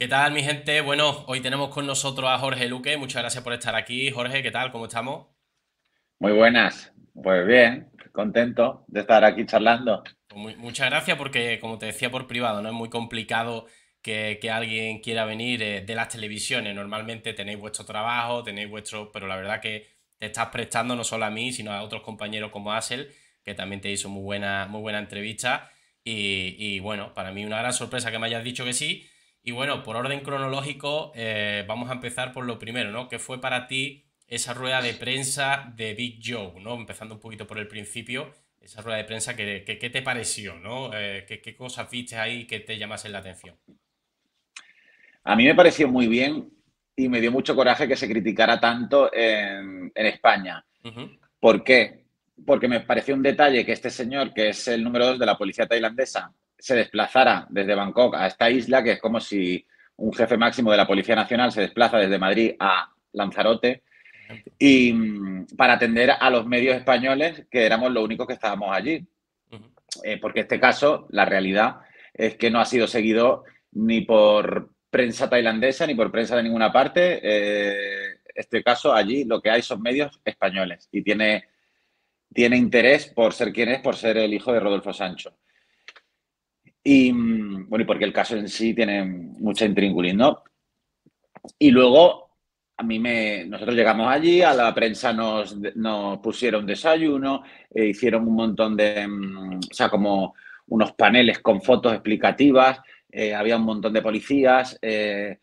¿Qué tal, mi gente? Bueno, hoy tenemos con nosotros a Jorge Luque. Muchas gracias por estar aquí. Jorge, ¿qué tal? ¿Cómo estamos? Muy buenas. Pues bien, contento de estar aquí charlando. Pues muchas gracias porque, como te decía por privado, no es muy complicado que, alguien quiera venir eh, de las televisiones. Normalmente tenéis vuestro trabajo, tenéis vuestro... Pero la verdad que te estás prestando no solo a mí, sino a otros compañeros como Asel, que también te hizo muy buena, muy buena entrevista. Y, y bueno, para mí una gran sorpresa que me hayas dicho que sí. Y bueno, por orden cronológico, eh, vamos a empezar por lo primero, ¿no? ¿Qué fue para ti esa rueda de prensa de Big Joe, ¿no? Empezando un poquito por el principio, esa rueda de prensa, ¿qué que, te pareció, ¿no? Eh, ¿Qué cosas viste ahí que te llamasen la atención? A mí me pareció muy bien y me dio mucho coraje que se criticara tanto en, España. ¿Por qué? Porque me pareció un detalle que este señor, que es el número dos de la policía tailandesa, se desplazara desde Bangkok a esta isla, que es como si un jefe máximo de la Policía Nacional se desplaza desde Madrid a Lanzarote y mm, para atender a los medios españoles que éramos los únicos que estábamos allí. Eh, porque este caso, la realidad es que no ha sido seguido ni por prensa tailandesa ni por prensa de ninguna parte. Eh, este caso allí lo que hay son medios españoles y tiene, tiene interés por ser quien es, por ser el hijo de Rodolfo Sancho. Y bueno, y porque el caso en sí tiene mucha intríngulis, ¿no? Y luego, a mí me. Nosotros llegamos allí, a la prensa nos, pusieron desayuno, eh, hicieron un montón de. Mm, o sea, como unos paneles con fotos explicativas, eh, había un montón de policías, eh,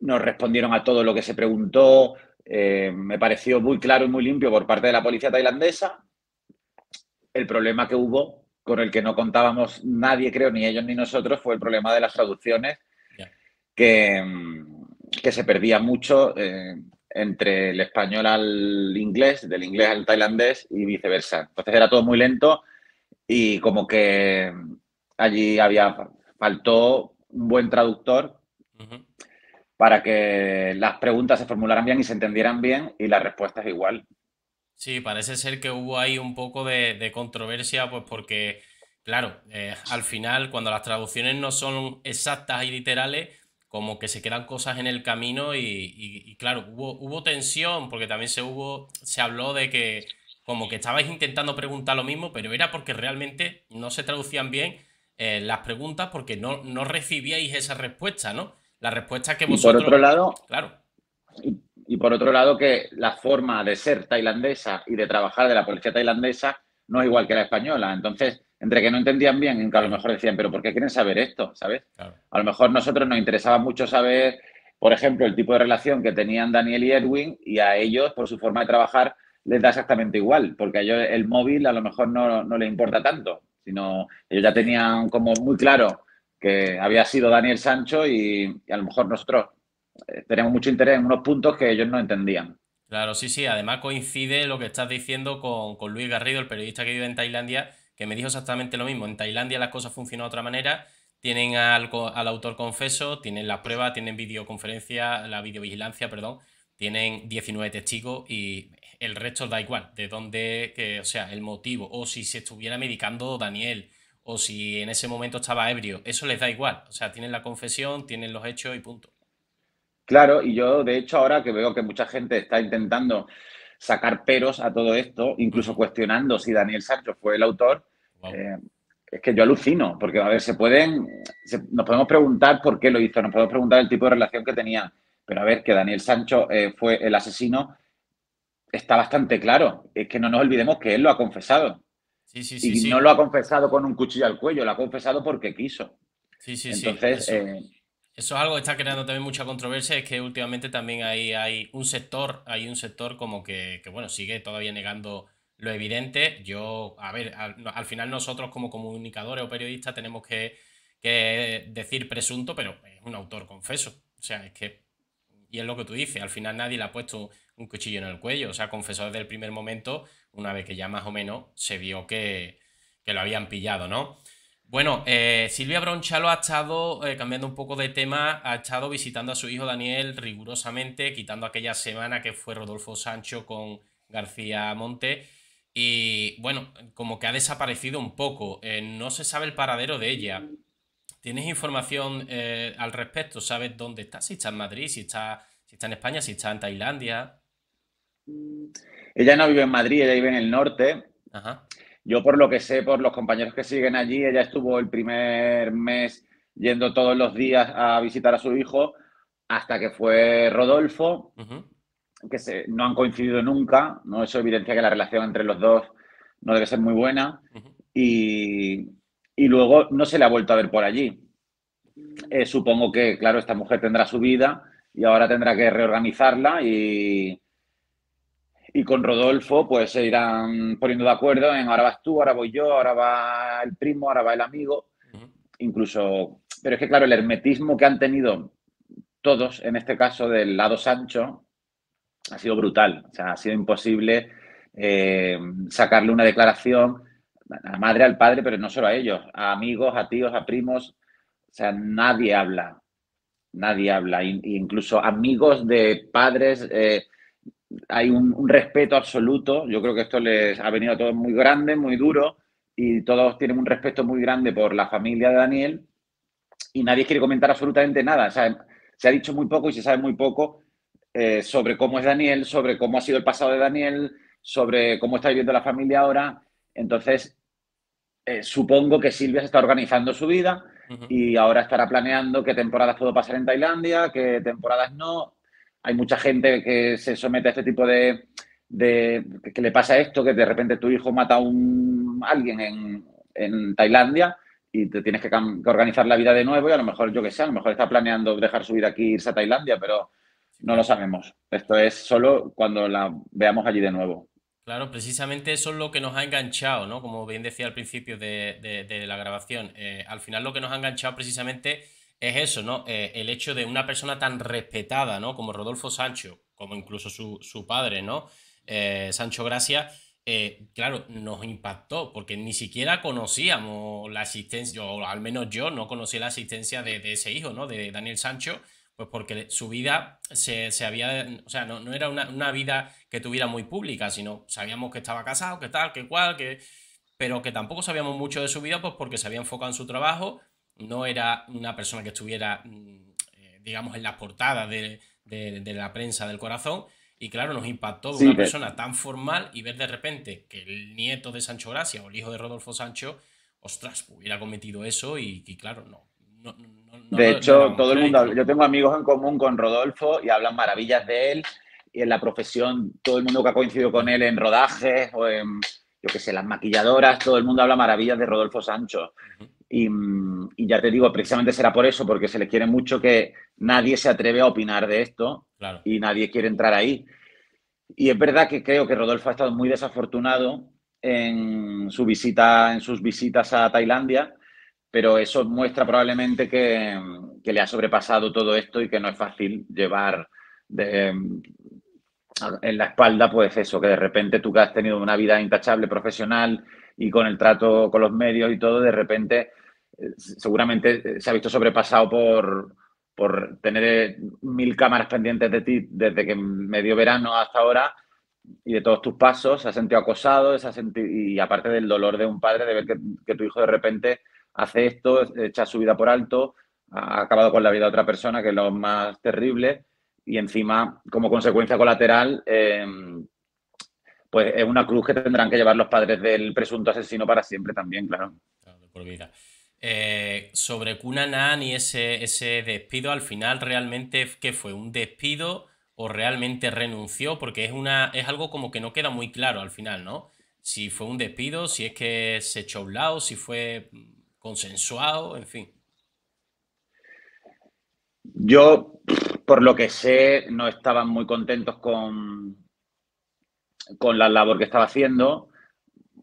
nos respondieron a todo lo que se preguntó. me pareció muy claro y muy limpio por parte de la policía tailandesa. El problema que hubo con el que no contábamos nadie, creo, ni ellos ni nosotros, fue el problema de las traducciones, que, que, se perdía mucho eh, entre el español al inglés, del inglés al tailandés y viceversa. Entonces era todo muy lento y como que allí había, faltó un buen traductor para que las preguntas se formularan bien y se entendieran bien y las respuestas igual. Sí, parece ser que hubo ahí un poco de, controversia, pues porque, claro, eh, al final cuando las traducciones no son exactas y literales, como que se quedan cosas en el camino y, claro, hubo, hubo tensión, porque también se, hubo, se habló de que como que estabais intentando preguntar lo mismo, pero era porque realmente no se traducían bien eh, las preguntas porque no, no recibíais esa respuesta, ¿no? La respuesta que vosotros... por otro lado, claro y por otro lado que la forma de ser tailandesa y de trabajar de la policía tailandesa no es igual que la española. Entonces, entre que no entendían bien, en que a lo mejor decían, pero ¿por qué quieren saber esto? ¿Sabes? A lo mejor nosotros nos interesaba mucho saber, por ejemplo, el tipo de relación que tenían Daniel y Edwin y a ellos, por su forma de trabajar, les da exactamente igual, porque a ellos el móvil a lo mejor no, no les importa tanto, sino ellos ya tenían como muy claro que había sido Daniel Sancho y a lo mejor nosotros eh, tenemos mucho interés en unos puntos que ellos no entendían. Claro, sí, sí. Además coincide lo que estás diciendo con, Luis Garrido, el periodista que vive en Tailandia, que me dijo exactamente lo mismo. En Tailandia las cosas funcionan de otra manera. Tienen al, al autor confeso, tienen la prueba, tienen videoconferencia, la videovigilancia, perdón. Tienen 19 testigos y el resto da igual. De dónde, que, o sea, el motivo. O si se estuviera medicando Daniel, o si en ese momento estaba ebrio. Eso les da igual. O sea, tienen la confesión, tienen los hechos y punto. Claro, y yo de hecho ahora que veo que mucha gente está intentando sacar peros a todo esto, incluso cuestionando si Daniel Sancho fue el autor, eh, es que yo alucino, porque a ver, se pueden, nos podemos preguntar por qué lo hizo, nos podemos preguntar el tipo de relación que tenía, pero a ver, que Daniel Sancho eh, fue el asesino, está bastante claro, es que no nos olvidemos que él lo ha confesado. Sí, sí, sí, y no lo ha confesado con un cuchillo al cuello, lo ha confesado porque quiso. Sí, sí, sí. Entonces, eso es algo que está creando también mucha controversia, es que últimamente también hay, hay un sector, hay un sector como que, bueno, sigue todavía negando lo evidente. Yo, a ver, al, final nosotros como comunicadores o periodistas tenemos que, decir presunto, pero es un autor confeso. O sea, es que, y es lo que tú dices, al final nadie le ha puesto un cuchillo en el cuello. O sea, confesó desde el primer momento, una vez que ya más o menos se vio que, que lo habían pillado, ¿no? Bueno, eh, Silvia Bronchalo ha estado, eh, cambiando un poco de tema, ha estado visitando a su hijo Daniel rigurosamente, quitando aquella semana que fue Rodolfo Sancho con García Monte. Y bueno, como que ha desaparecido un poco, eh, no se sabe el paradero de ella. ¿Tienes información al respecto? ¿Sabes dónde está? Si está en Madrid, si está, si está en España, si está en Tailandia. Ella no vive en Madrid, ella vive en el norte. Ajá. Yo por lo que sé, por los compañeros que siguen allí, ella estuvo el primer mes yendo todos los días a visitar a su hijo hasta que fue Rodolfo, que se, no han coincidido nunca, ¿no? eso evidencia que la relación entre los dos no debe ser muy buena y, luego no se le ha vuelto a ver por allí. Eh, supongo que, claro, esta mujer tendrá su vida y ahora tendrá que reorganizarla y, y con Rodolfo, pues se irán poniendo de acuerdo en ahora vas tú, ahora voy yo, ahora va el primo, ahora va el amigo. Incluso, pero es que claro, el hermetismo que han tenido todos, en este caso del lado Sancho, ha sido brutal. O sea, ha sido imposible eh, sacarle una declaración a madre, al padre, pero no solo a ellos, a amigos, a tíos, a primos. O sea, nadie habla, nadie habla. incluso amigos de padres eh, hay un, respeto absoluto. Yo creo que esto les ha venido a todos muy grande, muy duro, y todos tienen un respeto muy grande por la familia de Daniel y nadie quiere comentar absolutamente nada. se ha dicho muy poco y se sabe muy poco eh, sobre cómo es Daniel, sobre cómo ha sido el pasado de Daniel, sobre cómo está viviendo la familia ahora. Entonces, eh, supongo que Silvia se está organizando su vida y ahora estará planeando qué temporadas puedo pasar en Tailandia, qué temporadas no, hay mucha gente que se somete a este tipo de, que le pasa esto, que de repente tu hijo mata a, un, alguien en, Tailandia y te tienes que, organizar la vida de nuevo y a lo mejor, yo que sé, a lo mejor está planeando dejar su vida aquí e irse a Tailandia, pero no lo sabemos. Esto es solo cuando la veamos allí de nuevo. Claro, precisamente eso es lo que nos ha enganchado, ¿no? Como bien decía al principio de, la grabación, eh, al final lo que nos ha enganchado precisamente es eso, ¿no? Eh, el hecho de una persona tan respetada, ¿no? Como Rodolfo Sancho, como incluso su, padre, ¿no? Eh, Sancho Gracia, eh, claro, nos impactó porque ni siquiera conocíamos la existencia, o al menos yo no conocía la existencia de, ese hijo, ¿no? De Daniel Sancho, pues porque su vida se, había, o sea, no, era una, una, vida que tuviera muy pública, sino sabíamos que estaba casado, que tal, que cual, que pero que tampoco sabíamos mucho de su vida, pues porque se había enfocado en su trabajo no era una persona que estuviera, mm, eh, digamos, en las portadas de, la prensa del corazón. Y claro, nos impactó una persona tan formal y ver de repente que el nieto de Sancho Gracia o el hijo de Rodolfo Sancho, ostras, hubiera cometido eso y, claro, no, de hecho, todo el mundo, yo tengo amigos en común con Rodolfo y hablan maravillas de él y en la profesión, todo el mundo que ha coincidido con él en rodajes o en, yo qué sé, las maquilladoras, todo el mundo habla maravillas de Rodolfo Sancho. Y, ya te digo, precisamente será por eso, porque se le quiere mucho que nadie se atreve a opinar de esto y nadie quiere entrar ahí. Y es verdad que creo que Rodolfo ha estado muy desafortunado en, su visita, en sus visitas a Tailandia, pero eso muestra probablemente que, le ha sobrepasado todo esto y que no es fácil llevar en la espalda, pues eso, que de repente tú que has tenido una vida intachable, profesional, y con el trato con los medios y todo, de repente eh, seguramente eh, se ha visto sobrepasado por, tener eh, mil cámaras pendientes de ti desde que medio verano hasta ahora y de todos tus pasos, se ha sentido acosado y aparte del dolor de un padre de ver que, tu hijo de repente hace esto, echa su vida por alto, ha acabado con la vida de otra persona, que es lo más terrible, y encima como consecuencia colateral pues es una cruz que tendrán que llevar los padres del presunto asesino para siempre también, claro. Claro, por vida. Eh, sobre Cunanan y ese, ese despido, al final realmente, ¿qué fue? ¿Un despido o realmente renunció? Porque es, una, es algo como que no queda muy claro al final, ¿no? Si fue un despido, si es que se echó a un lado, si fue mm, consensuado, en fin. Yo, por lo que sé, no estaban muy contentos con, con la labor que estaba haciendo,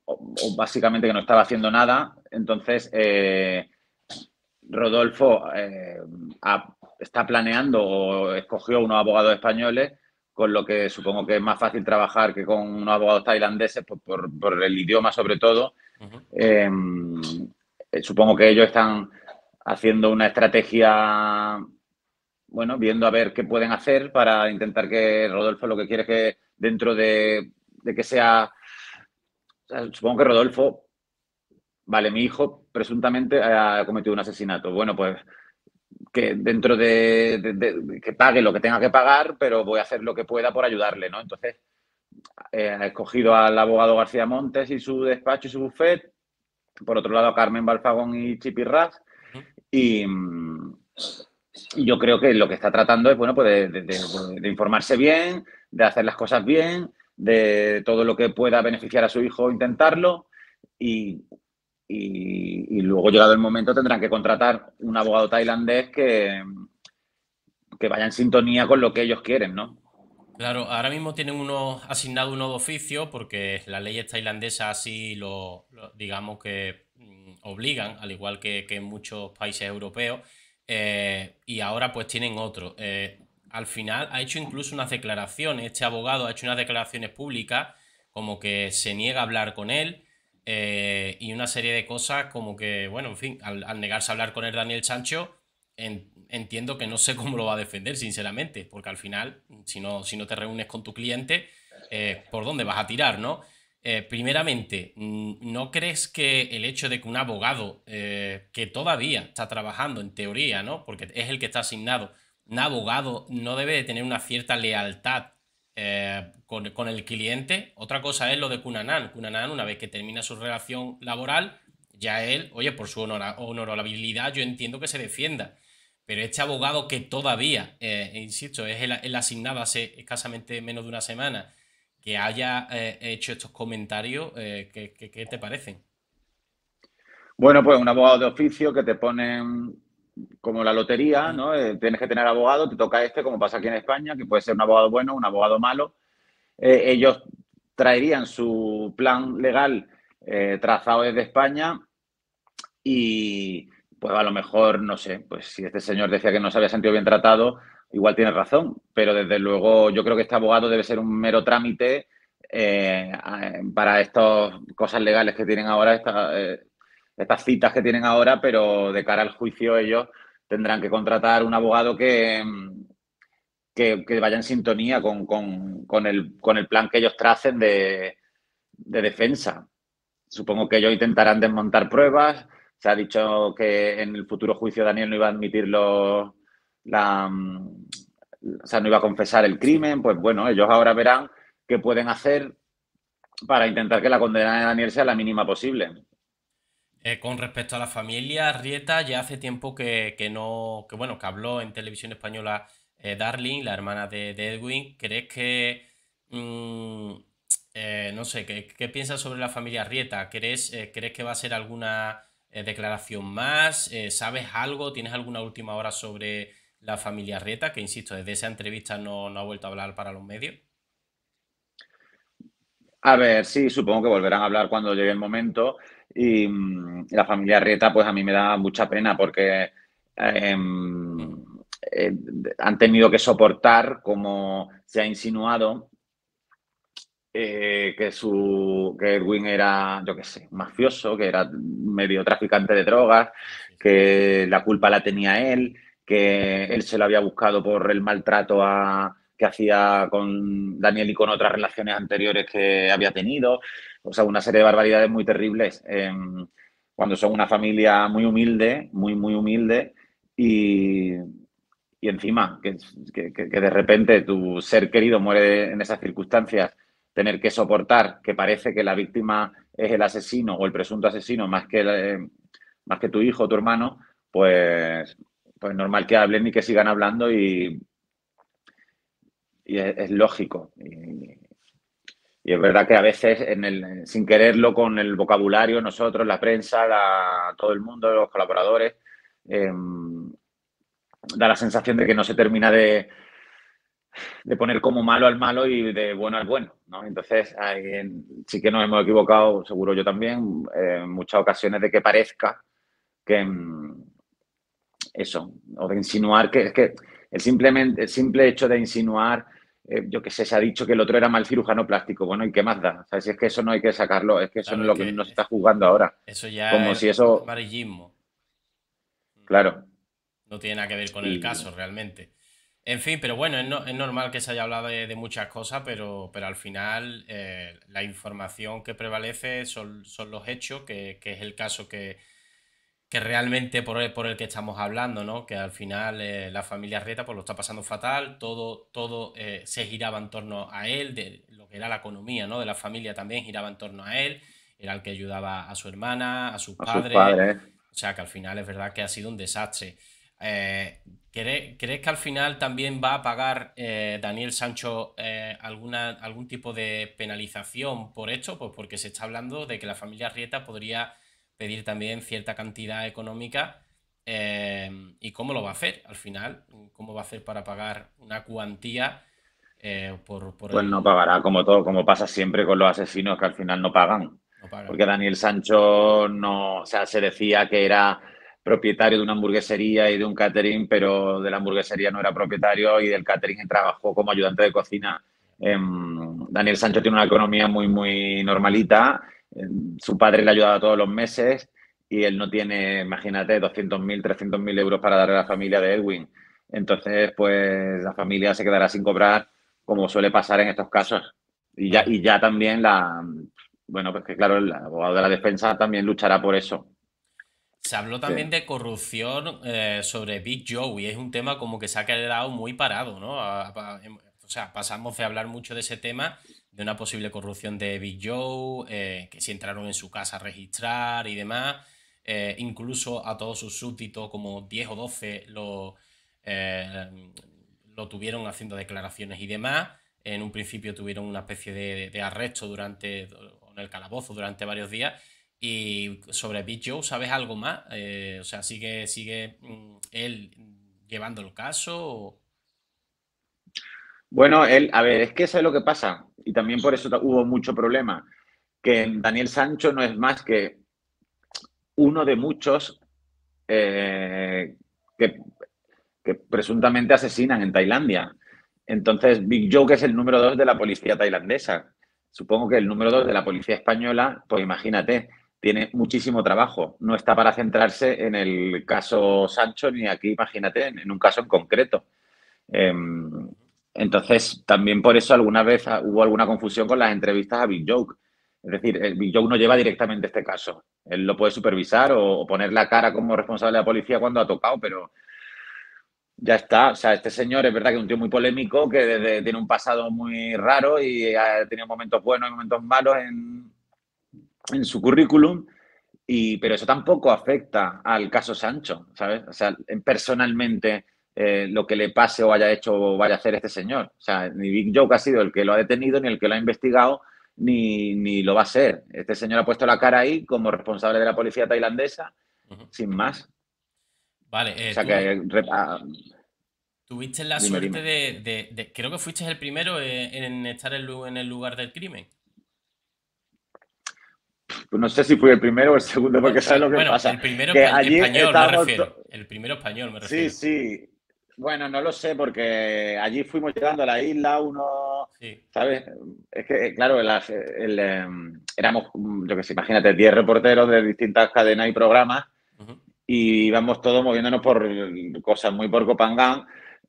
o, básicamente que no estaba haciendo nada. Entonces, eh, Rodolfo eh, está planeando o escogió unos abogados españoles, con lo que supongo que es más fácil trabajar que con unos abogados tailandeses pues, por, el idioma sobre todo. Em, eh, supongo que ellos están haciendo una estrategia bueno, viendo a ver qué pueden hacer para intentar que Rodolfo lo que quiere es que dentro de, que sea, supongo que Rodolfo, vale, mi hijo presuntamente ha cometido un asesinato. Bueno, pues que dentro de, que pague lo que tenga que pagar, pero voy a hacer lo que pueda por ayudarle, ¿no? Entonces, he eh, ha escogido al abogado García Montes y su despacho y su bufet. por otro lado a Carmen Balfagón y Chipi Raz, y, yo creo que lo que está tratando es, bueno, pues de, informarse bien, de hacer las cosas bien, de todo lo que pueda beneficiar a su hijo, intentarlo. Y, luego, llegado el momento, tendrán que contratar un abogado tailandés que, vaya en sintonía con lo que ellos quieren, ¿no? Claro, ahora mismo tienen unos asignado de oficio porque las leyes tailandesas así lo, digamos que mm, obligan, al igual que, que en muchos países europeos. Eh, y ahora pues tienen otro. Eh, al final ha hecho incluso unas declaraciones, este abogado ha hecho unas declaraciones públicas como que se niega a hablar con él eh, y una serie de cosas como que, bueno, en fin, al, negarse a hablar con él Daniel Sancho, entiendo que no sé cómo lo va a defender, sinceramente, porque al final, si no, si no te reúnes con tu cliente, ¿por dónde vas a tirar, no? Eh, primeramente, mm, ¿no crees que el hecho de que un abogado eh, que todavía está trabajando, en teoría, ¿no? Porque es el que está asignado, un abogado no debe de tener una cierta lealtad eh, con, el cliente? Otra cosa es lo de Cunanan. Cunanan, una vez que termina su relación laboral, ya él, oye, por su honor honorabilidad, yo entiendo que se defienda. Pero este abogado que todavía, insisto, es el asignado hace escasamente menos de una semana que haya eh, hecho estos comentarios, eh, ¿qué, te parecen? Bueno, pues un abogado de oficio que te ponen como la lotería, ¿no? Eh, tienes que tener abogado, te toca este, como pasa aquí en España, que puede ser un abogado bueno, un abogado malo. ellos traerían su plan legal trazado desde España y pues a lo mejor, no sé, pues si este señor decía que no se había sentido bien tratado, igual tiene razón, pero desde luego yo creo que este abogado debe ser un mero trámite eh, para estas cosas legales que tienen ahora, eh, estas citas que tienen ahora, pero de cara al juicio ellos tendrán que contratar un abogado que, que, vaya en sintonía con, con, el, plan que ellos tracen de, de defensa. Supongo que ellos intentarán desmontar pruebas. Se ha dicho que en el futuro juicio Daniel no iba a admitir los, Mm, o sea, no iba a confesar el crimen, pues bueno, ellos ahora verán qué pueden hacer para intentar que la condena de Daniel sea la mínima posible. Eh, con respecto a la familia, Rieta ya hace tiempo que, no, que bueno, que habló en televisión española eh, Darling, la hermana de, Edwin. ¿Crees que, mm, eh, no sé, ¿qué, piensas sobre la familia Rieta? ¿Crees, ¿crees que va a ser alguna declaración más? ¿Sabes algo? ¿Tienes alguna última hora sobre la familia Rieta, que insisto, desde esa entrevista no, ha vuelto a hablar para los medios. A ver, sí, supongo que volverán a hablar cuando llegue el momento. Y mm, la familia Rieta, pues a mí me da mucha pena porque em, eh, han tenido que soportar, como se ha insinuado, eh, que su que Edwin era, yo qué sé, mafioso, que era medio traficante de drogas, que la culpa la tenía él, que él se lo había buscado por el maltrato que hacía con Daniel y con otras relaciones anteriores que había tenido. O sea, una serie de barbaridades muy terribles em, cuando son una familia muy humilde, muy, muy humilde y, encima que, de repente tu ser querido muere en esas circunstancias, tener que soportar que parece que la víctima es el asesino o el presunto asesino más que, más que tu hijo o tu hermano, pues pues normal que hablen y que sigan hablando y, y es, lógico. Y, es verdad que a veces, sin quererlo, con el vocabulario, nosotros, la prensa, todo el mundo, los colaboradores, em, da la sensación de que no se termina de, de poner como malo al malo y de bueno al bueno. Entonces, sí que nos hemos equivocado, seguro yo también, eh, en muchas ocasiones de que parezca que em, eso, o de insinuar que es que el, simplemente, simple hecho de insinuar, eh, yo que sé, se ha dicho que el otro era mal cirujano plástico, bueno, ¿y qué más da? O sea, si es que eso no hay que sacarlo, es que eso no es lo que, nos está jugando ahora. Eso ya es si eso... Claro. No tiene nada que ver con el caso realmente. En fin, pero bueno, es, normal que se haya hablado de, muchas cosas, pero, al final eh, la información que prevalece son, los hechos, que es el caso que, que realmente por el, por el que estamos hablando, ¿no? Que al final eh, la familia Rieta pues, lo está pasando fatal, todo, todo eh, se giraba en torno a él, de lo que era la economía ¿no? de la familia también giraba en torno a él, era el que ayudaba a su hermana, a sus padre. padres. O sea que al final es verdad que ha sido un desastre. Eh, ¿crees, que al final también va a pagar Daniel Sancho alguna, algún tipo de penalización por esto? Pues porque se está hablando de que la familia Rieta podría pedir también cierta cantidad económica eh, y cómo lo va a hacer al final, cómo va a hacer para pagar una cuantía. Eh, por, pues no pagará, como todo, como pasa siempre con los asesinos que al final no pagan. Porque Daniel Sancho no, o sea, se decía que era propietario de una hamburguesería y de un catering, pero de la hamburguesería no era propietario y del catering trabajó como ayudante de cocina. Em, Daniel Sancho tiene una economía muy, muy normalita su padre le ayudado todos los meses y él no tiene, imagínate, 200.000, 300.000 euros para darle a la familia de Edwin. Entonces, pues la familia se quedará sin cobrar, como suele pasar en estos casos. Y ya, y ya también la, bueno, pues que claro, el abogado de la defensa también luchará por eso. Se habló también de corrupción eh, sobre Big Joe y es un tema como que se ha quedado muy parado, ¿no? Em, o sea, pasamos de hablar mucho de ese tema de una posible corrupción de Big Joe, eh, que si entraron en su casa a registrar y demás. Eh, incluso a todos sus súbditos, como 10 o 12, lo, eh, lo tuvieron haciendo declaraciones y demás. En un principio tuvieron una especie de, arresto durante, en el calabozo durante varios días. Y sobre Big Joe, ¿sabes algo más? o sea, ¿sigue, sigue mm, él llevando el caso? Bueno, él, a ver, es que sé lo que pasa. Y también por eso hubo mucho problema, que Daniel Sancho no es más que uno de muchos eh, que, presuntamente asesinan en Tailandia. Entonces, Big Joke es el número dos de la policía tailandesa. Supongo que el número dos de la policía española, pues imagínate, tiene muchísimo trabajo. No está para centrarse en el caso Sancho ni aquí, imagínate, en un caso en concreto. Em, entonces, también por eso alguna vez hubo alguna confusión con las entrevistas a Big Joke. Es decir, eh, Big Joke no lleva directamente este caso. Él lo puede supervisar o, poner la cara como responsable de la policía cuando ha tocado, pero ya está. O sea, este señor es verdad que es un tío muy polémico, que tiene un pasado muy raro y ha tenido momentos buenos y momentos malos en, su currículum. Y, pero eso tampoco afecta al caso Sancho, ¿sabes? O sea, personalmente eh, lo que le pase o haya hecho o vaya a hacer este señor. O sea, ni Big Joke ha sido el que lo ha detenido, ni el que lo ha investigado, ni, lo va a ser. Este señor ha puesto la cara ahí como responsable de la policía tailandesa, sin más. Vale. Eh, que, eh, ah, tuviste la suerte De, Creo que fuiste el primero en estar en el lugar del crimen pues no sé si fui el primero o el segundo, porque sabes lo que bueno, pasa. El primero que español, me refiero. El primero español, me refiero. Sí, sí. Bueno, no lo sé, porque allí fuimos llegando a la isla, uno, ¿sabes? Es que, claro, em, éramos, yo que sé, imagínate, 10 reporteros de distintas cadenas y programas y íbamos todos moviéndonos por cosas muy por Copangán.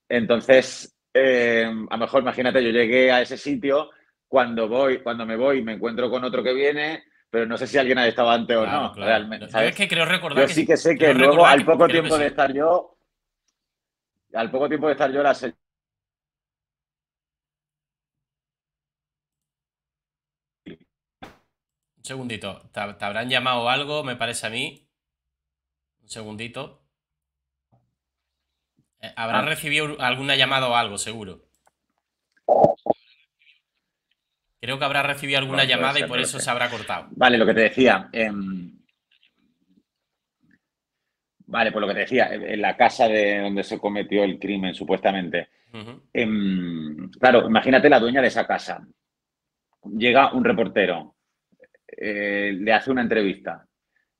Entonces, em, a lo mejor, imagínate, yo llegué a ese sitio, cuando voy, cuando me voy, me encuentro con otro que viene, pero no sé si alguien ha estado antes o no, realmente. ¿sabes? que creo recordar yo sí que sé que luego, al poco tiempo de estar yo, al poco tiempo de estar yo, la Un segundito, ¿Te, habrán llamado algo, me parece a mí. Un segundito. Eh, habrá ah. recibido alguna llamada o algo, seguro. Creo que habrá recibido alguna llamada y por eso se habrá cortado. Vale, lo que te decía. Em, Vale, pues lo que te decía, en la casa de donde se cometió el crimen, supuestamente. Em, claro, imagínate la dueña de esa casa. Llega un reportero, eh, le hace una entrevista,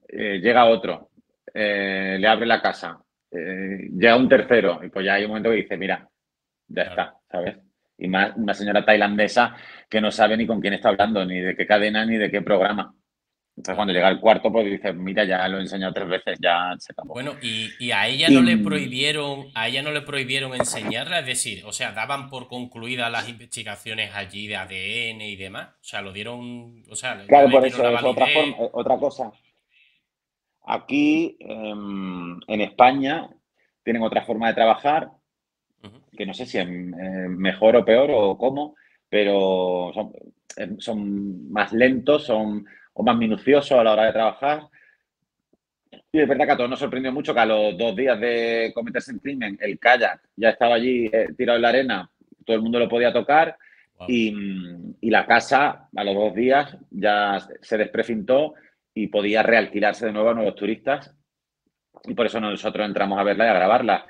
eh, llega otro, eh, le abre la casa, llega un tercero, y pues ya hay un momento que dice, mira, ya está, ¿sabes? Y más una señora tailandesa que no sabe ni con quién está hablando, ni de qué cadena, ni de qué programa. Entonces cuando llega el cuarto, pues dice, mira, ya lo he enseñado tres veces, ya se acabó. Bueno, y, a ella no le prohibieron, a ella no le prohibieron enseñarla, es decir, o sea, daban por concluidas las investigaciones allí de ADN y demás. O sea, lo dieron, o sea, claro, por eso, eh, otra, cosa. Aquí em, en España tienen otra forma de trabajar, que no sé si es eh, mejor o peor o cómo, pero son eh, más lentos, son o más minucioso a la hora de trabajar. Y es verdad que a todos nos sorprendió mucho que a los dos días de cometerse el crimen, el kayak ya estaba allí eh, tirado en la arena, todo el mundo lo podía tocar. Y, la casa, a los dos días, ya se desprecintó y podía realquilarse de nuevo a nuevos turistas. Y por eso nosotros entramos a verla y a grabarla.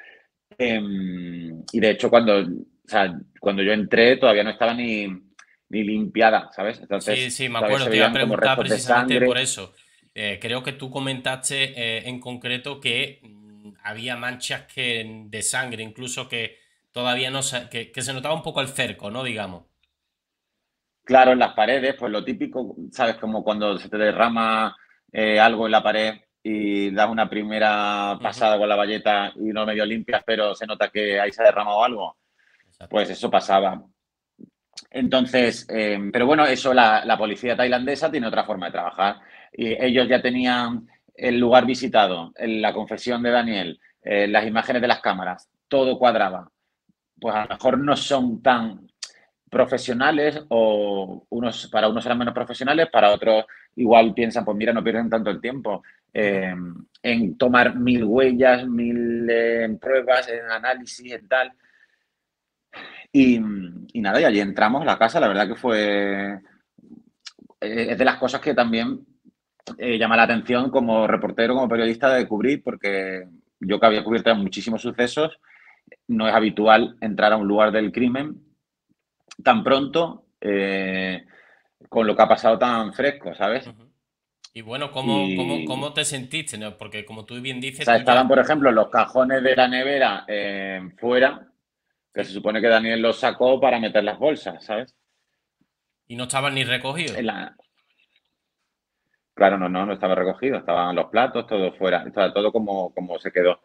Em, y de hecho, cuando, cuando yo entré, todavía no estaba ni, ni limpiada, ¿sabes? Entonces, sí, sí, me acuerdo, te iba a preguntar precisamente por eso. Eh, creo que tú comentaste eh, en concreto que mm, había manchas que, de sangre, incluso que todavía no se, que, se notaba un poco al cerco, ¿no? Digamos. Claro, en las paredes, pues lo típico, ¿sabes? Como cuando se te derrama eh, algo en la pared y da una primera pasada con la valleta y no medio limpia, pero se nota que ahí se ha derramado algo. Pues eso pasaba. Entonces, eh, pero bueno, eso la, policía tailandesa tiene otra forma de trabajar. Y ellos ya tenían el lugar visitado, la confesión de Daniel, eh, las imágenes de las cámaras, todo cuadraba. Pues a lo mejor no son tan profesionales o unos para unos eran menos profesionales, para otros igual piensan, pues mira, no pierden tanto el tiempo em, en tomar mil huellas, mil eh, pruebas, en análisis, en tal. Y, nada, y allí entramos a la casa, la verdad que fue... Eh, es de las cosas que también eh, llama la atención como reportero, como periodista de cubrir, porque yo que había cubierto muchísimos sucesos, no es habitual entrar a un lugar del crimen tan pronto eh, con lo que ha pasado tan fresco, ¿sabes? Y bueno, ¿cómo, te sentiste? Porque como tú bien dices... estaban, por ejemplo, los cajones de la nevera fuera que se supone que Daniel lo sacó para meter las bolsas, ¿sabes? Y no estaban ni recogidos. Claro, no, no, no estaba recogido, estaban los platos, todo fuera, estaba todo como, como se quedó.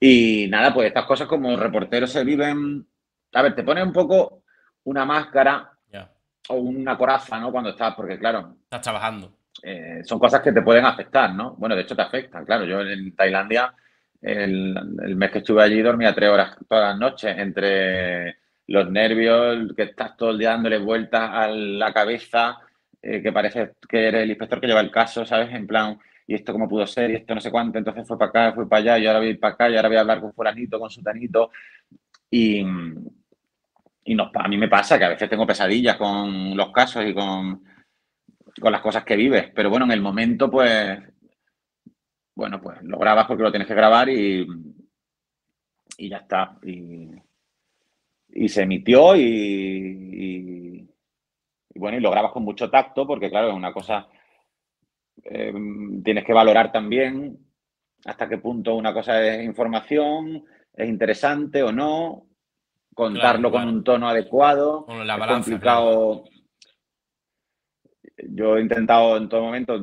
Y nada, pues estas cosas como reporteros se viven. A ver, te pones un poco una máscara o una coraza, ¿no? Cuando estás, porque claro. Estás trabajando. Eh, son cosas que te pueden afectar, ¿no? Bueno, de hecho te afectan, claro. Yo en Tailandia el, mes que estuve allí dormía tres horas todas las noches entre los nervios, que estás todo el día dándole vueltas a la cabeza, eh, que parece que eres el inspector que lleva el caso, ¿sabes? En plan, y esto cómo pudo ser, y esto no sé cuánto, entonces fue para acá, fue para allá, y ahora voy a ir para acá, y ahora voy a hablar con Foranito, con sutanito. Y, y a mí me pasa que a veces tengo pesadillas con los casos y con, con las cosas que vives, pero bueno, en el momento pues bueno, pues lo grabas porque lo tienes que grabar y, ya está. Y, se emitió y, bueno, y lo grabas con mucho tacto porque claro, es una cosa, eh, tienes que valorar también hasta qué punto una cosa es información, es interesante o no, contarlo con un tono adecuado, con la balanza, complicado yo he intentado en todo momento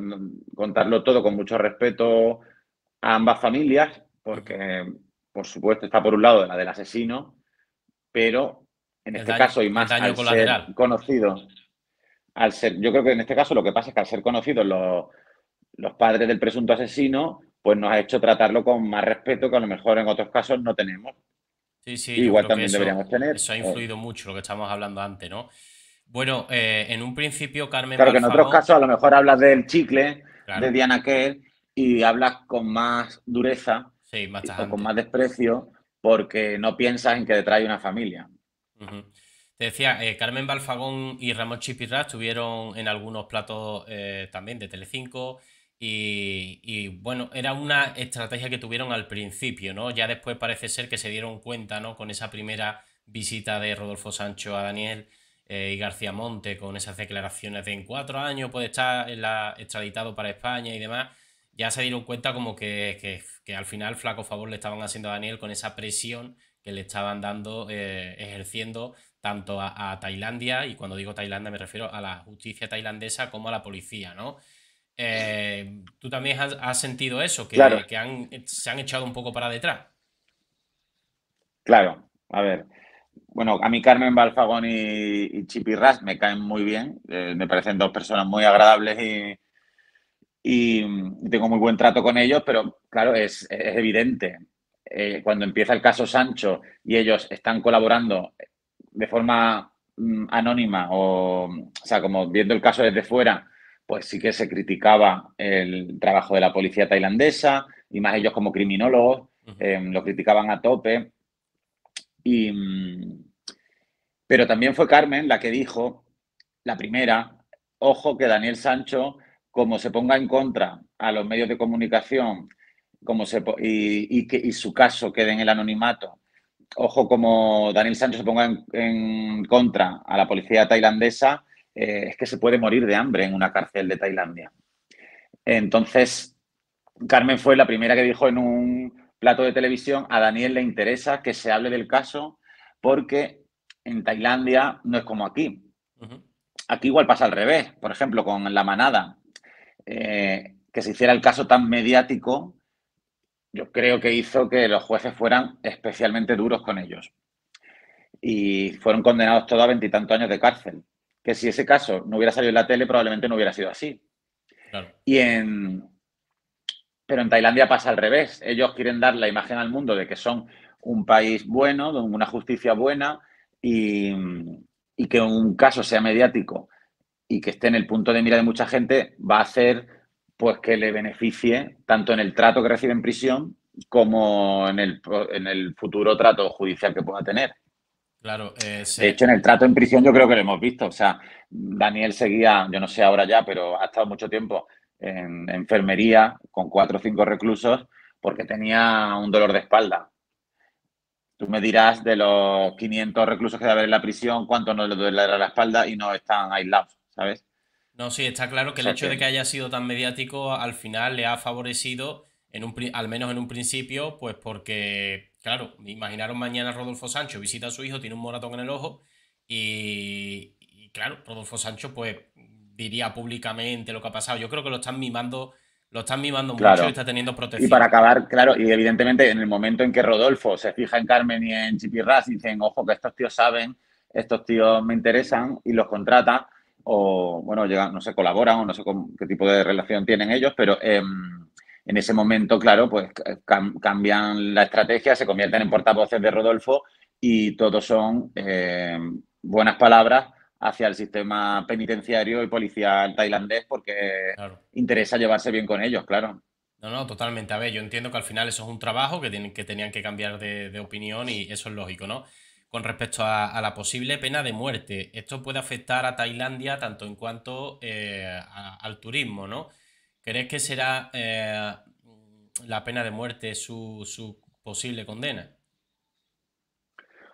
contarlo todo con mucho respeto a ambas familias, porque, por supuesto, está por un lado la del asesino, pero en este caso y más al ser conocido, al ser, yo creo que en este caso lo que pasa es que al ser conocidos los, padres del presunto asesino, pues nos ha hecho tratarlo con más respeto que a lo mejor en otros casos no tenemos. Sí, sí, igual también deberíamos tener. Eso ha eh. influido mucho lo que estábamos hablando antes, ¿no? Bueno, eh, en un principio, Carmen. Claro que en otros casos a lo mejor hablas del chicle de Diana Kerr y hablas con más dureza con más desprecio porque no piensas en que detrás hay una familia. Te decía, eh, Carmen Balfagón y Ramón Chipirra estuvieron en algunos platos eh, también de Telecinco y, bueno, era una estrategia que tuvieron al principio, ¿no? Ya después parece ser que se dieron cuenta, ¿no? Con esa primera visita de Rodolfo Sancho a Daniel, eh, y García Monte con esas declaraciones de en cuatro años puede estar extraditado para España y demás, ya se dieron cuenta como que, al final flaco favor le estaban haciendo a Daniel con esa presión que le estaban dando, eh, ejerciendo tanto a, Tailandia, y cuando digo Tailandia me refiero a la justicia tailandesa como a la policía, ¿no? Eh, ¿Tú también has, sentido eso? Que, se han echado un poco para detrás. Claro, a ver, bueno, a mí Carmen Balfagón y, y Chipi Ras me caen muy bien, eh, me parecen dos personas muy agradables y, tengo muy buen trato con ellos, pero claro, es, evidente. Eh, cuando empieza el caso Sancho y ellos están colaborando de forma mm, anónima o, sea, como viendo el caso desde fuera, pues sí que se criticaba el trabajo de la policía tailandesa y más ellos como criminólogos, eh, lo criticaban a tope pero también fue Carmen la que dijo, la primera, ojo que Daniel Sancho, como se ponga en contra a los medios de comunicación como se, y, su caso quede en el anonimato, ojo como Daniel Sancho se ponga en, contra a la policía tailandesa, eh, es que se puede morir de hambre en una cárcel de Tailandia. Entonces, Carmen fue la primera que dijo en un plato de televisión, a Daniel le interesa que se hable del caso porque en Tailandia no es como aquí. Aquí igual pasa al revés, por ejemplo, con La Manada, eh, que se hiciera el caso tan mediático, yo creo que hizo que los jueces fueran especialmente duros con ellos. Y fueron condenados todos a veintitantos años de cárcel. Que si ese caso no hubiera salido en la tele, probablemente no hubiera sido así. Y en, pero en Tailandia pasa al revés. Ellos quieren dar la imagen al mundo de que son un país bueno, de una justicia buena y, que un caso sea mediático y que esté en el punto de mira de mucha gente va a hacer pues que le beneficie tanto en el trato que recibe en prisión como en el, en el futuro trato judicial que pueda tener. Claro, eh, De hecho, en el trato en prisión yo creo que lo hemos visto. O sea, Daniel seguía, yo no sé ahora ya, pero ha estado mucho tiempo en enfermería con cuatro o cinco reclusos porque tenía un dolor de espalda. Tú me dirás de los 500 reclusos que debe haber en la prisión, cuánto no le duele la espalda y no están aislados, ¿sabes? No, sí, está claro que el hecho de que haya sido tan mediático al final le ha favorecido, en un, al menos en un principio, pues porque, claro, imaginaron mañana Rodolfo Sancho visita a su hijo, tiene un moratón en el ojo y claro, Rodolfo Sancho pues diría públicamente lo que ha pasado. Yo creo que lo están mimando, lo están mimando mucho y está teniendo protección. Y para acabar, claro, y evidentemente en el momento en que Rodolfo se fija en Carmen y en Chipirras y dicen, ojo, que estos tíos saben, estos tíos me interesan y los contrata... o bueno, llegan, no sé, colaboran o no sé qué tipo de relación tienen ellos, pero em, en ese momento, claro, pues cambian la estrategia, se convierten en portavoces de Rodolfo y todos son em, buenas palabras hacia el sistema penitenciario y policial tailandés porque interesa llevarse bien con ellos, claro. No, no, totalmente. A ver, yo entiendo que al final eso es un trabajo que, tienen, que tenían que cambiar de, opinión y eso es lógico, ¿no? Con respecto a, la posible pena de muerte, esto puede afectar a Tailandia tanto en cuanto eh, al turismo, ¿no? ¿Crees que será eh, la pena de muerte su, su posible condena?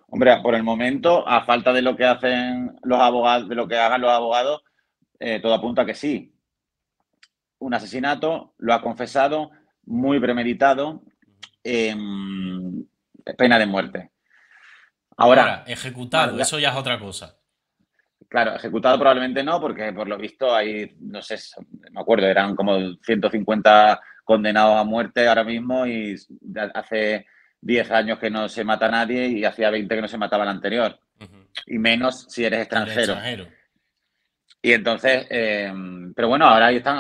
Hombre, por el momento, a falta de lo que hacen los abogados, de lo que hagan los abogados, eh, todo apunta a que sí. Un asesinato, lo ha confesado, muy premeditado, em, pena de muerte. Ahora, Ahora ejecutado, eso ya es otra cosa. Claro, ejecutado probablemente no, porque por lo visto hay, no sé, me acuerdo, eran como 150 condenados a muerte ahora mismo y hace 10 años que no se mata a nadie y hacía 20 que no se mataba el anterior. Y menos si eres extranjero. Y entonces, eh, pero bueno, ahora ahí están,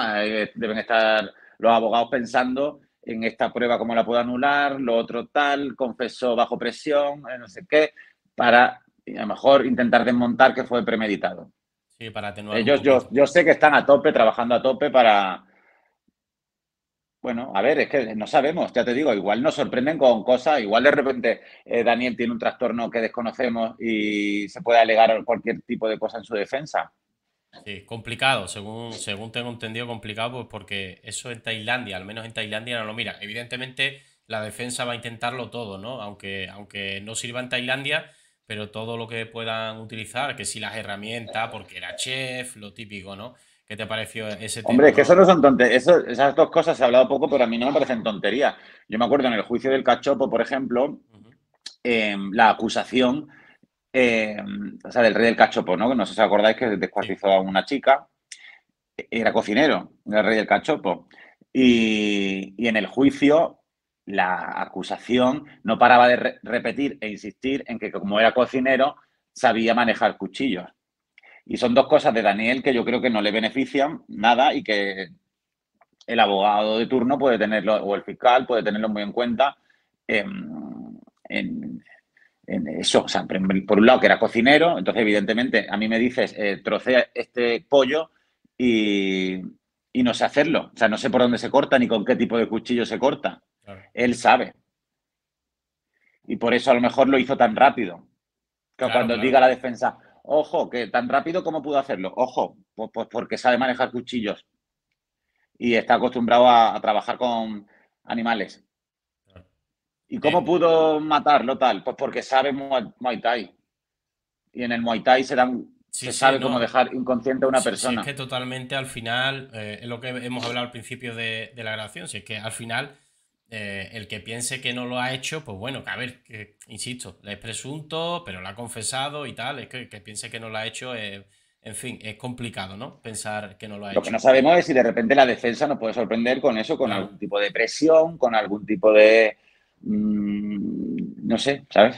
deben estar los abogados pensando en esta prueba, cómo la puedo anular, lo otro tal, confesó bajo presión, eh, no sé qué, para a lo mejor intentar desmontar que fue premeditado. Sí, para atenuar. Ellos, yo sé que están a tope, trabajando a tope para, bueno, a ver, es que no sabemos, ya te digo, igual nos sorprenden con cosas, igual de repente eh, Daniel tiene un trastorno que desconocemos y se puede alegar cualquier tipo de cosa en su defensa. Sí, complicado, según, según tengo entendido, complicado, pues porque eso en Tailandia, al menos en Tailandia no lo mira. Evidentemente, la defensa va a intentarlo todo, ¿no? Aunque, aunque no sirva en Tailandia, pero todo lo que puedan utilizar, que si las herramientas, porque era chef, lo típico, ¿no? ¿Qué te pareció ese tema? Hombre, es que eso no son tonterías. Esas dos cosas se ha hablado poco, pero a mí no me parecen tonterías. Yo me acuerdo en el juicio del cachopo, por ejemplo, em, la acusación, em, o sea, del rey del cachopo, ¿no? Que no sé si os acordáis que descuartizó a una chica. Era cocinero, era el rey del cachopo. Y, en el juicio, la acusación no paraba de repetir e insistir en que como era cocinero, sabía manejar cuchillos. Y son dos cosas de Daniel que yo creo que no le benefician nada y que el abogado de turno puede tenerlo, o el fiscal puede tenerlo muy en cuenta en, eso. O sea, por un lado que era cocinero, entonces evidentemente a mí me dices, eh, trocea este pollo y, no sé hacerlo. O sea, no sé por dónde se corta ni con qué tipo de cuchillo se corta. Él sabe. Y por eso a lo mejor lo hizo tan rápido. Que cuando diga la defensa, ojo, que tan rápido como pudo hacerlo, ojo, pues, pues porque sabe manejar cuchillos y está acostumbrado a, trabajar con animales. ¿Y cómo pudo matarlo tal? Pues porque sabe Muay, Thai. Y en el Muay Thai se sabe cómo dejar inconsciente a una persona. es que totalmente al final, eh, es lo que hemos hablado al principio de, de, la grabación, si es que al final eh, el que piense que no lo ha hecho, pues bueno, a ver, que, insisto, es presunto, pero lo ha confesado y tal, es que que piense que no lo ha hecho, eh, en fin, es complicado, ¿no? Pensar que no lo ha hecho. Lo que no sabemos es si de repente la defensa nos puede sorprender con eso, con algún tipo de presión, con algún tipo de... Mm, no sé, ¿sabes?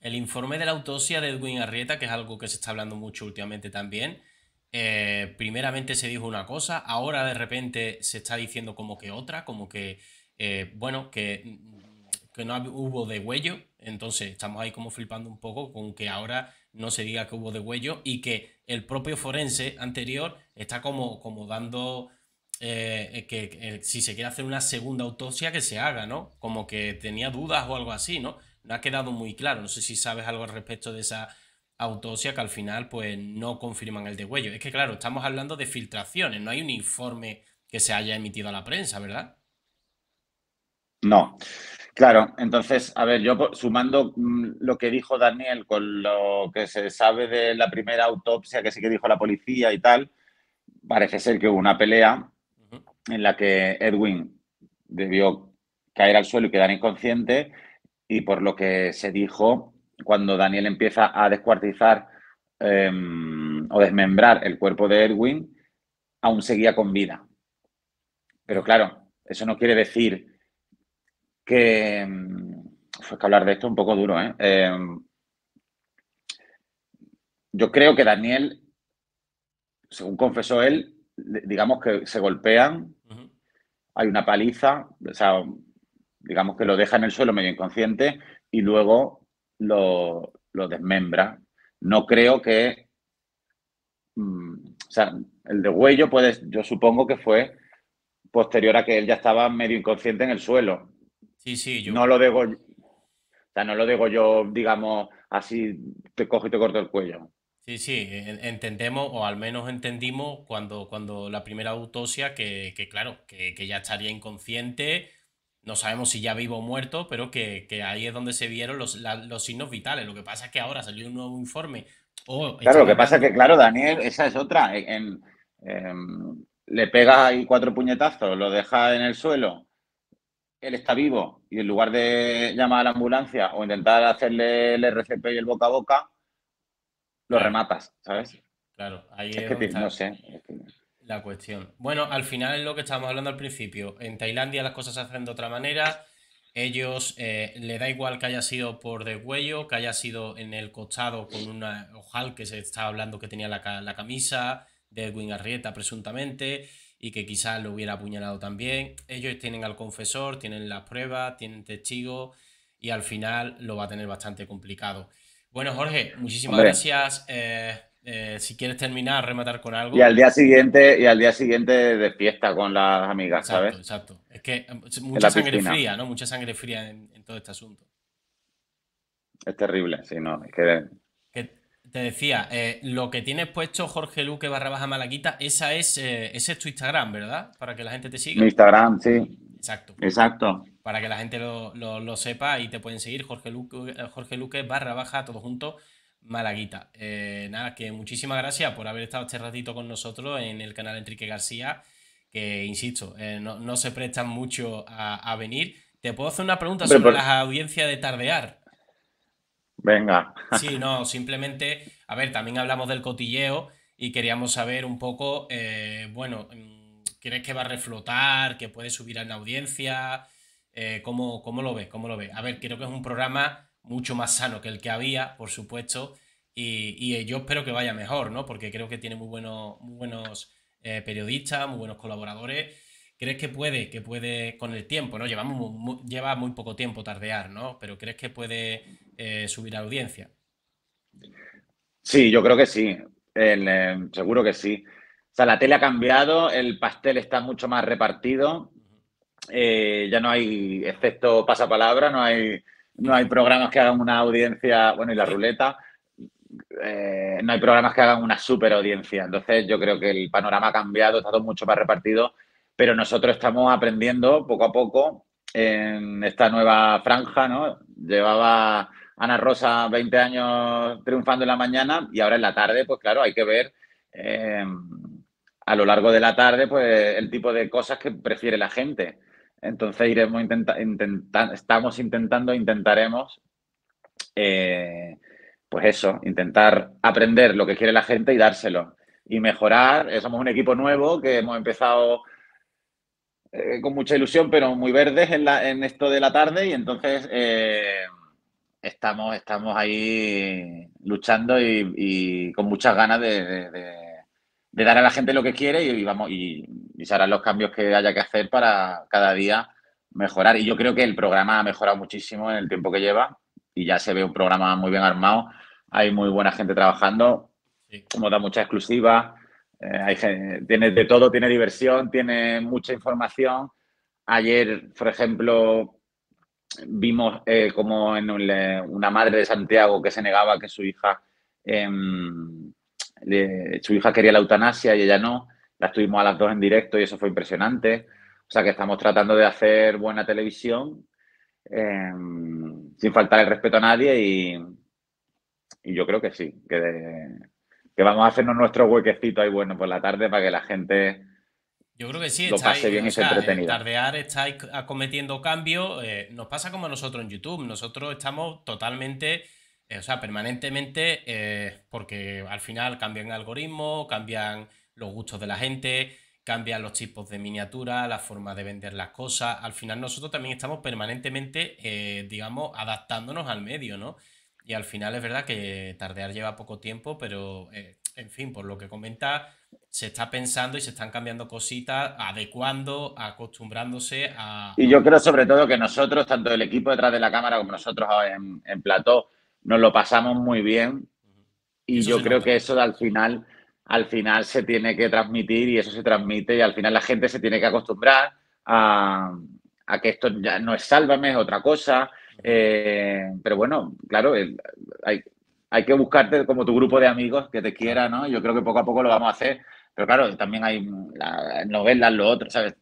El informe de la autopsia de Edwin Arrieta, que es algo que se está hablando mucho últimamente también, eh, primeramente se dijo una cosa, ahora de repente se está diciendo como que otra, como que eh, bueno, que, no hubo de huello, entonces estamos ahí como flipando un poco con que ahora no se diga que hubo de huello y que el propio forense anterior está como, como dando... Eh, eh, que, si se quiere hacer una segunda autopsia que se haga, ¿no? Como que tenía dudas o algo así, ¿no? No ha quedado muy claro. No sé si sabes algo al respecto de esa autopsia que al final pues no confirman el huello, Es que claro, estamos hablando de filtraciones, no hay un informe que se haya emitido a la prensa, ¿verdad? No. Claro, entonces, a ver, yo sumando mm, lo que dijo Daniel con lo que se sabe de la primera autopsia que sí que dijo la policía y tal, parece ser que hubo una pelea en la que Edwin debió caer al suelo y quedar inconsciente y por lo que se dijo, cuando Daniel empieza a descuartizar em, o desmembrar el cuerpo de Edwin, aún seguía con vida. Pero claro, eso no quiere decir que, mm, que hablar de esto es un poco duro. ¿eh? Em, yo creo que Daniel, según confesó él, digamos que se golpean, hay una paliza, digamos que lo deja en el suelo medio inconsciente y luego lo, desmembra. No creo que... Mm, o sea, el degüello, yo supongo que fue posterior a que él ya estaba medio inconsciente en el suelo. Sí, yo. No lo digo, o sea, no lo digo yo, digamos, así te cojo y te corto el cuello. Sí, sí, entendemos, o al menos entendimos cuando, cuando la primera autopsia, que, claro, que, ya estaría inconsciente, no sabemos si ya vivo o muerto, pero que, ahí es donde se vieron los, signos vitales. Lo que pasa es que ahora salió un nuevo informe. claro, lo que pasa es que, claro, Daniel, esa es otra. Em, le pega ahí cuatro puñetazos, lo deja en el suelo, él está vivo y en lugar de llamar a la ambulancia o intentar hacerle el RCP y el boca a boca, lo rematas, ¿sabes? Claro, ahí es, La cuestión. Bueno, al final es lo que estábamos hablando al principio. En Tailandia las cosas se hacen de otra manera. Ellos eh, le da igual que haya sido por cuello, que haya sido en el costado con una ojal que se está hablando que tenía la, la camisa de Edwin Arrieta presuntamente y que quizás lo hubiera apuñalado también. Ellos tienen al confesor, tienen las pruebas, tienen testigos y al final lo va a tener bastante complicado. Bueno, Jorge, muchísimas gracias. Eh, eh, si quieres terminar, rematar con algo. Y al día siguiente, y al día siguiente de con las amigas, ¿sabes? Exacto. Es que eh, mucha sangre fría, ¿no? Mucha sangre fría en, todo este asunto. Es terrible, sí, no. Es que te decía, eh, lo que tienes puesto Jorge Luque barra baja Malaguita, esa es, eh, ese es tu Instagram, ¿verdad? Para que la gente te siga. Mi Instagram, sí. Exacto. Exacto. Para que la gente lo, sepa y te pueden seguir, Jorge Luque, Jorge Luque barra baja, todo junto, malaguita. Eh, nada, que muchísimas gracias por haber estado este ratito con nosotros en el canal Enrique García, que insisto, no, se prestan mucho a, venir. Te puedo hacer una pregunta sobre la las audiencias de Tardear. Venga. Sí, no, simplemente, a ver, también hablamos del cotilleo y queríamos saber un poco, eh, bueno, mm, ¿crees que va a reflotar, que puede subir la audiencia? Eh, ¿cómo, lo ves? ¿Cómo lo ves? A ver, creo que es un programa mucho más sano que el que había, por supuesto, y, eh, yo espero que vaya mejor, ¿no? Porque creo que tiene muy buenos, muy buenos periodistas, muy buenos colaboradores ¿Crees que puede, que puede con el tiempo, ¿no? Llevamos lleva muy poco tiempo tardear, ¿no? Pero ¿crees que puede eh, subir a audiencia? Sí, yo creo que sí. Eh, seguro que sí. O sea, la tele ha cambiado, el pastel está mucho más repartido. Eh, ya no hay, excepto pasapalabra, no hay, no hay programas que hagan una audiencia, bueno, y la ruleta. no hay programas que hagan una super audiencia. Entonces, yo creo que el panorama ha cambiado, está todo mucho más repartido pero nosotros estamos aprendiendo poco a poco en esta nueva franja, ¿no? Llevaba Ana Rosa 20 años triunfando en la mañana y ahora en la tarde, pues claro, hay que ver em, a lo largo de la tarde pues el tipo de cosas que prefiere la gente. Entonces iremos intentando... estamos intentando, intentaremos, eh, pues eso, intentar aprender lo que quiere la gente y dárselo. Y mejorar, eh, somos un equipo nuevo que hemos empezado eh, con mucha ilusión, pero muy verdes en, la, en esto de la tarde y entonces eh, estamos, estamos ahí luchando y, con muchas ganas de, dar a la gente lo que quiere y, vamos y, se harán los cambios que haya que hacer para cada día mejorar. Y yo creo que el programa ha mejorado muchísimo en el tiempo que lleva y ya se ve un programa muy bien armado. Hay muy buena gente trabajando, como da mucha exclusiva eh, tiene de todo, tiene diversión, tiene mucha información. Ayer, por ejemplo, vimos eh, como en una madre de Santiago que se negaba que su hija, em, su hija quería la eutanasia y ella no. La estuvimos a las dos en directo y eso fue impresionante. O sea que estamos tratando de hacer buena televisión em, sin faltar el respeto a nadie y, yo creo que sí, que, que vamos a hacernos nuestro huequecito ahí bueno por la tarde para que la gente yo creo que sí, lo pase bien y se Tardear estáis cometiendo cambios, eh, nos pasa como nosotros en YouTube, nosotros estamos totalmente, eh, o sea, permanentemente, eh, porque al final cambian algoritmos, cambian los gustos de la gente, cambian los tipos de miniatura, la forma de vender las cosas, al final nosotros también estamos permanentemente, digamos, adaptándonos al medio, ¿no? Y al final es verdad que tardear lleva poco tiempo, pero eh, en fin, por lo que comenta, se está pensando y se están cambiando cositas, adecuando, acostumbrándose a... Y yo creo sobre todo que nosotros, tanto el equipo detrás de la cámara como nosotros en, plató, nos lo pasamos muy bien. Y yo creo que eso al final, al final se tiene que transmitir y eso se transmite y al final la gente se tiene que acostumbrar a, a que esto ya no es sálvame, es otra cosa, eh, pero bueno, claro, hay, que buscarte como tu grupo de amigos que te quiera, ¿no? Yo creo que poco a poco lo vamos a hacer. Pero claro, también hay novelas, lo otro, ¿sabes?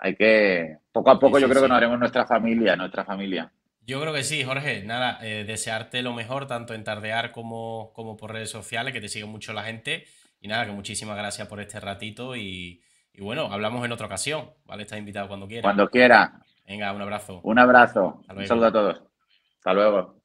Hay que, poco a poco yo creo que nos haremos nuestra familia, nuestra familia. Yo creo que sí, Jorge. Nada, eh, desearte lo mejor tanto en Tardear como, como por redes sociales, que te sigue mucho la gente. Y nada, que muchísimas gracias por este ratito y, bueno, hablamos en otra ocasión, ¿vale? Estás invitado cuando quieras. Cuando quieras Venga, un abrazo. Un abrazo. Un saludo a todos. Hasta luego.